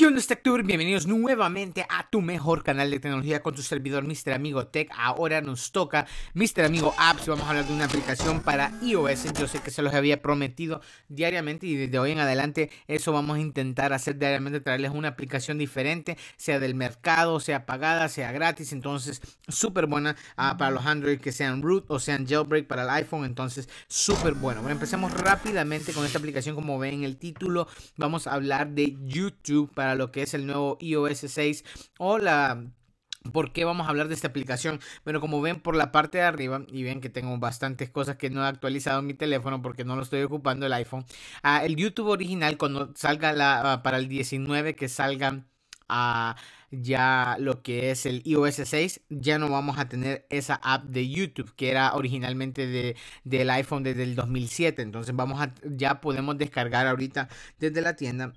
¿Qué onda, este Tour? Bienvenidos nuevamente a tu mejor canal de tecnología con tu servidor Mr. Amigo Tech. Ahora nos toca Mr. Amigo Apps. Vamos a hablar de una aplicación para iOS. Yo sé que se los había prometido diariamente y desde hoy en adelante eso vamos a intentar hacer diariamente, traerles una aplicación diferente, sea del mercado, sea pagada, sea gratis. Entonces, súper buena ah, para los Android que sean root o sean jailbreak para el iPhone. Entonces, súper bueno. Bueno, empecemos rápidamente con esta aplicación. Como ven en el título, vamos a hablar de YouTube para lo que es el nuevo iOS 6 o la ¿Por qué vamos a hablar de esta aplicación? Bueno, como ven por la parte de arriba y ven que tengo bastantes cosas que no he actualizado en mi teléfono porque no lo estoy ocupando el iPhone. Ah, el YouTube original cuando salga la, ah, para el 19 que salga ah, ya lo que es el iOS 6, ya no vamos a tener esa app de YouTube que era originalmente del iPhone desde el 2007. Entonces vamos a, ya podemos descargar ahorita desde la tienda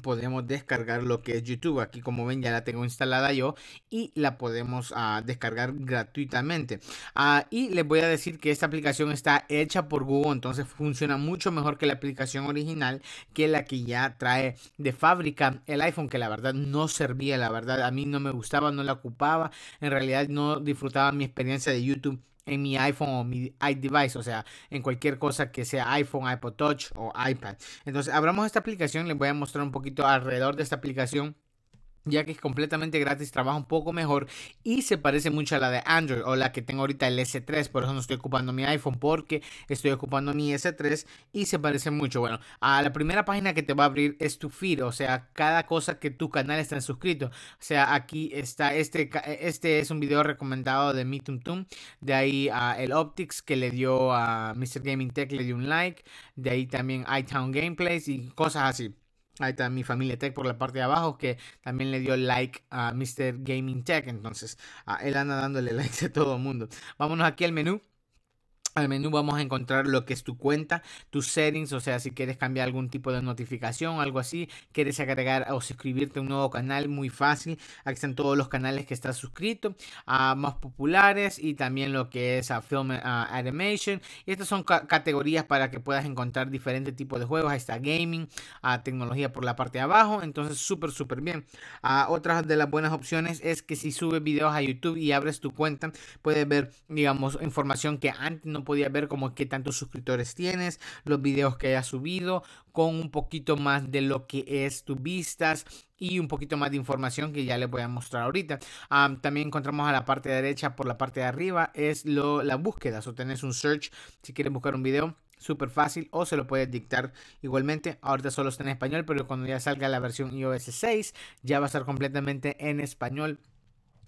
podemos descargar lo que es YouTube. Aquí como ven ya la tengo instalada yo y la podemos ah, descargar gratuitamente. Ah, y les voy a decir que esta aplicación está hecha por Google, entonces funciona mucho mejor que la aplicación original que la que ya trae de fábrica el iPhone, que la verdad no servía, la verdad a mí no me gustaba, no la ocupaba, en realidad no disfrutaba mi experiencia de YouTube en mi iPhone o mi iDevice, o sea, en cualquier cosa que sea iPhone, iPod Touch o iPad. Entonces, abramos esta aplicación, les voy a mostrar un poquito alrededor de esta aplicación ya que es completamente gratis, trabaja un poco mejor y se parece mucho a la de Android o la que tengo ahorita el S3, por eso no estoy ocupando mi iPhone porque estoy ocupando mi S3 y se parece mucho. Bueno, a la primera página que te va a abrir es tu feed, o sea, cada cosa que tu canal está suscrito. O sea, aquí está este, este es un video recomendado de Mi Tum de ahí a el Optics que le dio a Mr. Gaming Tech, le dio un like, de ahí también iTown Gameplays y cosas así. Ahí está mi familia Tech por la parte de abajo, que también le dio like a Mr. Gaming Tech. Entonces, ah, él anda dándole likes a todo el mundo. Vámonos aquí al menú al menú vamos a encontrar lo que es tu cuenta, tus settings, o sea, si quieres cambiar algún tipo de notificación, algo así, quieres agregar o suscribirte a un nuevo canal, muy fácil. Aquí están todos los canales que estás suscrito, a más populares y también lo que es a film animation. Y estas son categorías para que puedas encontrar diferentes tipos de juegos. Ahí está gaming, a tecnología por la parte de abajo. Entonces, súper, súper bien. otra de las buenas opciones es que si subes videos a YouTube y abres tu cuenta, puedes ver, digamos, información que antes no Podía ver como qué tantos suscriptores tienes, los videos que hayas subido, con un poquito más de lo que es Tu vistas y un poquito más de información que ya les voy a mostrar ahorita. también encontramos a la parte derecha, por la parte de arriba, es lo, la búsqueda. O tenés un search si quieres buscar un video súper fácil o se lo puedes dictar igualmente. Ahorita solo está en español, pero cuando ya salga la versión iOS 6 ya va a estar completamente en español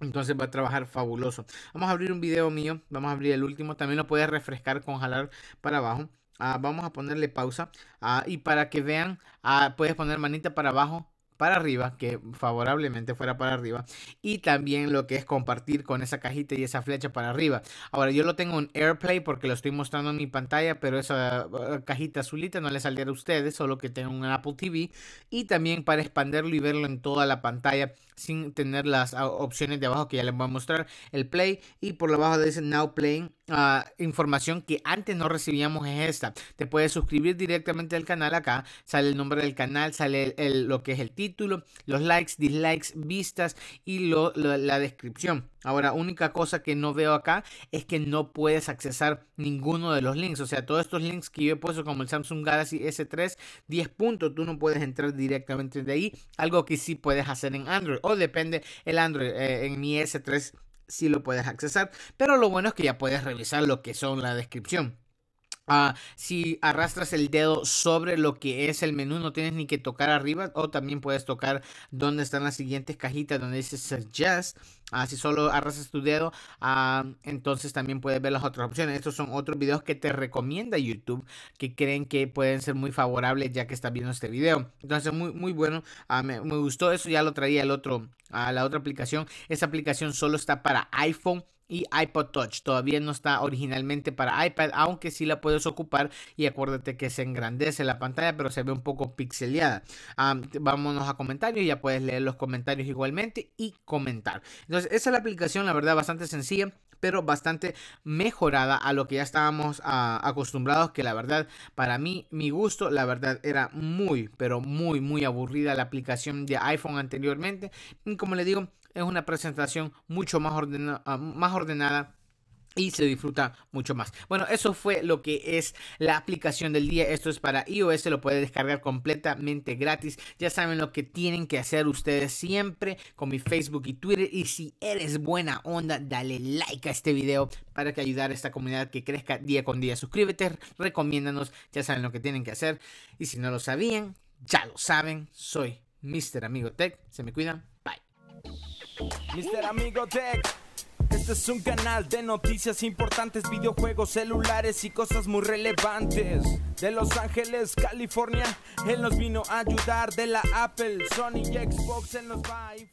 entonces va a trabajar fabuloso. Vamos a abrir un video mío. Vamos a abrir el último. También lo puedes refrescar con jalar para abajo. Ah, vamos a ponerle pausa. Ah, y para que vean, ah, puedes poner manita para abajo para arriba, que favorablemente fuera para arriba, y también lo que es compartir con esa cajita y esa flecha para arriba. Ahora yo lo tengo en AirPlay porque lo estoy mostrando en mi pantalla, pero esa eh, cajita azulita no le saldría a ustedes, solo que tengo un Apple TV y también para expanderlo y verlo en toda la pantalla sin tener las ah, opciones de abajo que ya les voy a mostrar, el Play y por debajo dice Now Playing Ah, información que antes no recibíamos es esta. Te puedes suscribir directamente al canal acá. Sale el nombre del canal, sale el, lo que es el título, los likes, dislikes, vistas y lo, la descripción. Ahora, única cosa que no veo acá es que no puedes accesar ninguno de los links. O sea, todos estos links que yo he puesto, como el Samsung Galaxy S3, 10 puntos, tú no puedes entrar directamente de ahí. Algo que sí puedes hacer en Android. O depende el Android. Eh, en mi S3 si lo puedes accesar, pero lo bueno es que ya puedes revisar lo que son la descripción. Ah, si arrastras el dedo sobre lo que es el menú, no tienes ni que tocar arriba o también puedes tocar donde están las siguientes cajitas donde dice suggest. Ah, si solo arrastras tu dedo, ah, entonces también puedes ver las otras opciones. Estos son otros videos que te recomienda YouTube que creen que pueden ser muy favorables ya que estás viendo este video. Entonces, muy, muy bueno. me, gustó eso, ya lo traía el otro, a la otra aplicación. Esa aplicación solo está para iPhone y iPod Touch. Todavía no está originalmente para iPad, aunque sí la puedes ocupar y acuérdate que se engrandece la pantalla, pero se ve un poco pixeleada. vámonos a comentarios, ya puedes leer los comentarios igualmente y comentar. Entonces, esa es la aplicación, la verdad, bastante sencilla pero bastante mejorada a lo que ya estábamos ah, acostumbrados, que la verdad, para mí, mi gusto, la verdad, era muy, pero muy, muy aburrida la aplicación de iPhone anteriormente. Y como le digo, es una presentación mucho más, ah, más ordenada y se disfruta mucho más. Bueno, eso fue lo que es la aplicación del día. Esto es para iOS, lo puede descargar completamente gratis. Ya saben lo que tienen que hacer ustedes siempre con mi Facebook y Twitter. Y si eres buena onda, dale like a este video para que ayudar a esta comunidad que crezca día con día. Suscríbete, recomiéndanos, ya saben lo que tienen que hacer. Y si no lo sabían, ya lo saben. Soy Mr. Amigo Tech. Se me cuidan. Bye. Mr. Amigo Tech. Este es un canal de noticias importantes, videojuegos, celulares y cosas muy relevantes. De Los Ángeles, California, él nos vino a ayudar de la Apple, Sony y Xbox, él nos va a informar.